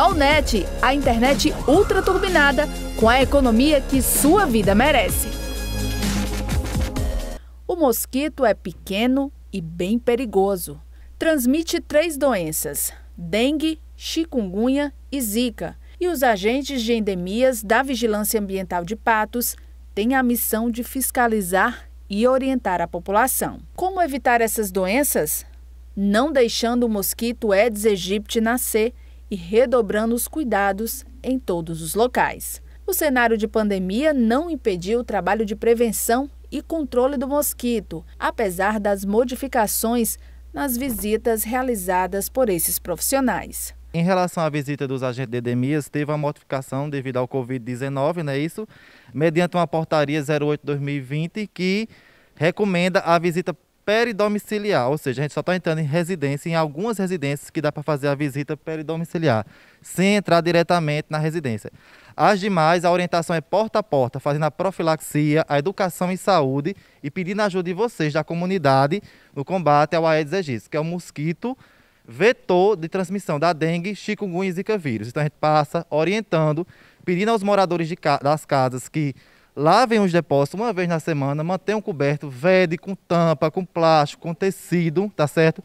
Solnet, a internet ultra turbinada com a economia que sua vida merece. O mosquito é pequeno e bem perigoso. Transmite três doenças: dengue, chikungunya e zika. E os agentes de endemias da Vigilância Ambiental de Patos têm a missão de fiscalizar e orientar a população. Como evitar essas doenças? Não deixando o mosquito Aedes aegypti nascer e redobrando os cuidados em todos os locais. O cenário de pandemia não impediu o trabalho de prevenção e controle do mosquito, apesar das modificações nas visitas realizadas por esses profissionais. Em relação à visita dos agentes de endemias, teve uma modificação devido ao Covid-19, não é isso? Mediante uma portaria 08-2020 que recomenda a visita peridomiciliar, ou seja, a gente só está entrando em residência, em algumas residências que dá para fazer a visita peridomiciliar, sem entrar diretamente na residência. As demais, a orientação é porta a porta, fazendo a profilaxia, a educação em saúde e pedindo a ajuda de vocês, da comunidade, no combate ao Aedes aegypti, que é o mosquito vetor de transmissão da dengue, chikungunya e zika vírus. Então a gente passa orientando, pedindo aos moradores das casas que Lavem os depósitos uma vez na semana, mantenham coberto, vede com tampa, com plástico, com tecido, tá certo?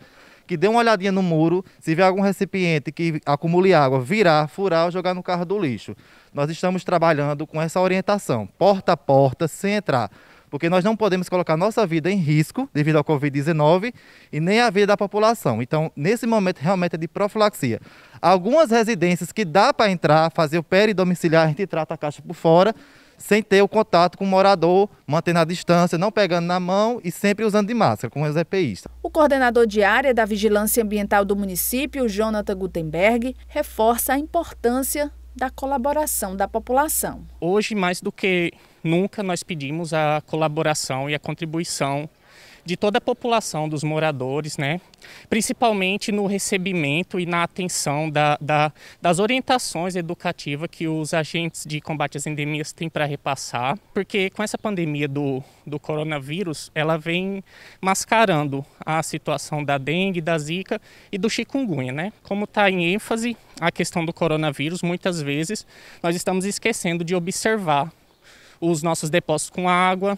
Que dê uma olhadinha no muro, se vê algum recipiente que acumule água, virar, furar ou jogar no carro do lixo. Nós estamos trabalhando com essa orientação, porta a porta, sem entrar porque nós não podemos colocar nossa vida em risco devido ao Covid-19 e nem a vida da população. Então, nesse momento, realmente é de profilaxia. Algumas residências que dá para entrar, fazer o peri domiciliar, a gente trata a caixa por fora sem ter o contato com o morador, mantendo a distância, não pegando na mão e sempre usando de máscara, como os EPIs. O coordenador de área da Vigilância Ambiental do município, Jonathan Gutenberg, reforça a importância da colaboração da população. Hoje, mais do que nunca, nós pedimos a colaboração e a contribuição de toda a população, dos moradores, né? principalmente no recebimento e na atenção da, da, das orientações educativas que os agentes de combate às endemias têm para repassar, porque com essa pandemia do, do coronavírus, ela vem mascarando a situação da dengue, da zika e do chikungunya. Né? Como está em ênfase a questão do coronavírus, muitas vezes nós estamos esquecendo de observar os nossos depósitos com água,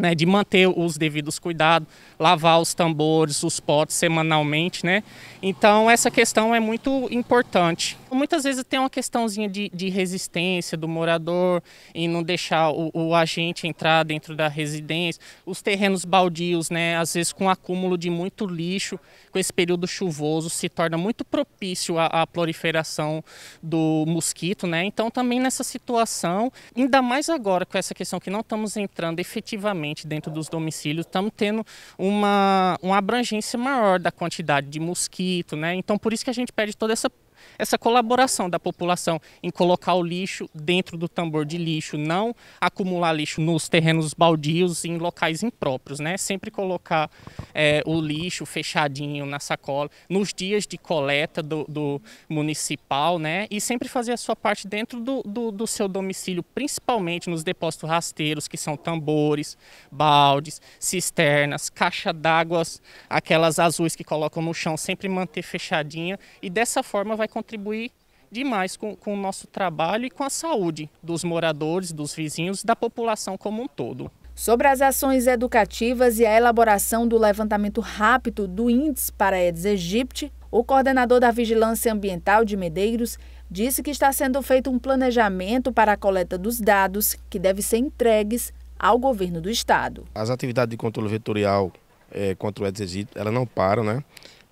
né, de manter os devidos cuidados, lavar os tambores, os potes semanalmente, né? Então essa questão é muito importante. Muitas vezes tem uma questãozinha de, de resistência do morador em não deixar o, o, agente entrar dentro da residência, os terrenos baldios, né? Às vezes com acúmulo de muito lixo, com esse período chuvoso se torna muito propício à, à proliferação do mosquito, né? Então também nessa situação, ainda mais agora com essa questão que não estamos entrando efetivamente dentro dos domicílios, estamos tendo uma, uma abrangência maior da quantidade de mosquito, né? Então, por isso que a gente pede toda essa essa colaboração da população em colocar o lixo dentro do tambor de lixo, não acumular lixo nos terrenos baldios em locais impróprios, né? Sempre colocar é, o lixo fechadinho na sacola, nos dias de coleta do, do, municipal, né? E sempre fazer a sua parte dentro do, do, do seu domicílio, principalmente nos depósitos rasteiros, que são tambores, baldes, cisternas, caixa d'água, aquelas azuis que colocam no chão, sempre manter fechadinha e dessa forma vai contribuir demais com, com o nosso trabalho e com a saúde dos moradores, dos vizinhos, da população como um todo. Sobre as ações educativas e a elaboração do levantamento rápido do índice para a Aedes aegypti, o coordenador da Vigilância Ambiental de Medeiros disse que está sendo feito um planejamento para a coleta dos dados que deve ser entregues ao governo do estado. As atividades de controle vetorial é, contra o Aedes aegypti, ela não param, né?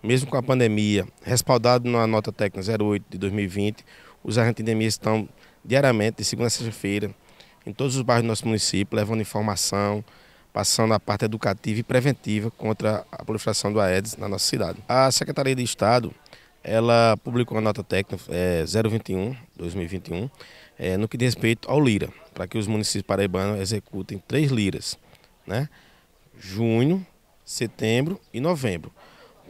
Mesmo com a pandemia, respaldado na nota técnica 08 de 2020, os agentes de endemia estão diariamente, de segunda a sexta-feira, em todos os bairros do nosso município, levando informação, passando a parte educativa e preventiva contra a proliferação do Aedes na nossa cidade. A Secretaria de Estado ela publicou a nota técnica é, 021 2021 é, no que diz respeito ao Lira para que os municípios paraibanos executem três liras, né? Junho, setembro e novembro.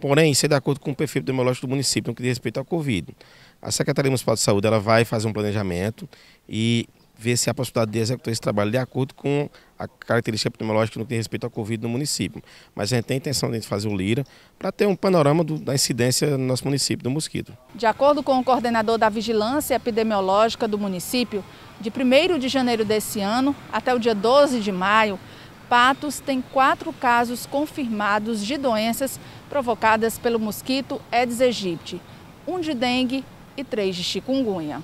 Porém, isso é de acordo com o perfil epidemiológico do município no que diz respeito ao Covid. A Secretaria Municipal de Saúde ela vai fazer um planejamento e ver se há possibilidade de executar esse trabalho de acordo com a característica epidemiológica no que diz respeito à Covid no município. Mas a gente tem a intenção de fazer o LIRA para ter um panorama do, da incidência no nosso município do mosquito. De acordo com o coordenador da Vigilância Epidemiológica do município, de 1 de janeiro desse ano até o dia 12 de maio, Patos tem quatro casos confirmados de doenças provocadas pelo mosquito Aedes aegypti, um de dengue e três de chikungunya.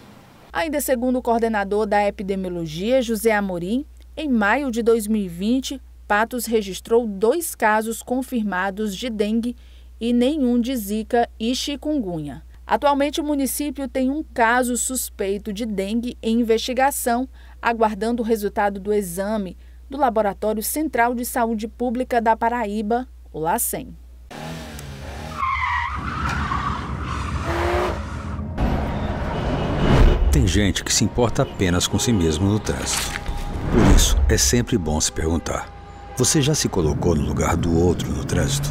Ainda segundo o coordenador da epidemiologia, José Amorim, em maio de 2020, Patos registrou dois casos confirmados de dengue e nenhum de zika e chikungunya. Atualmente, o município tem um caso suspeito de dengue em investigação, aguardando o resultado do exame do Laboratório Central de Saúde Pública da Paraíba, o LACEN. Tem gente que se importa apenas com si mesmo no trânsito. Por isso, é sempre bom se perguntar: você já se colocou no lugar do outro no trânsito?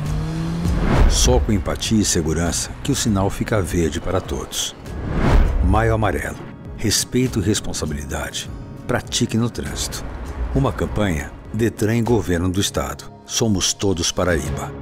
Só com empatia e segurança que o sinal fica verde para todos. Maio Amarelo. Respeito e responsabilidade. Pratique no trânsito. Uma campanha Detran e Governo do Estado. Somos todos Paraíba.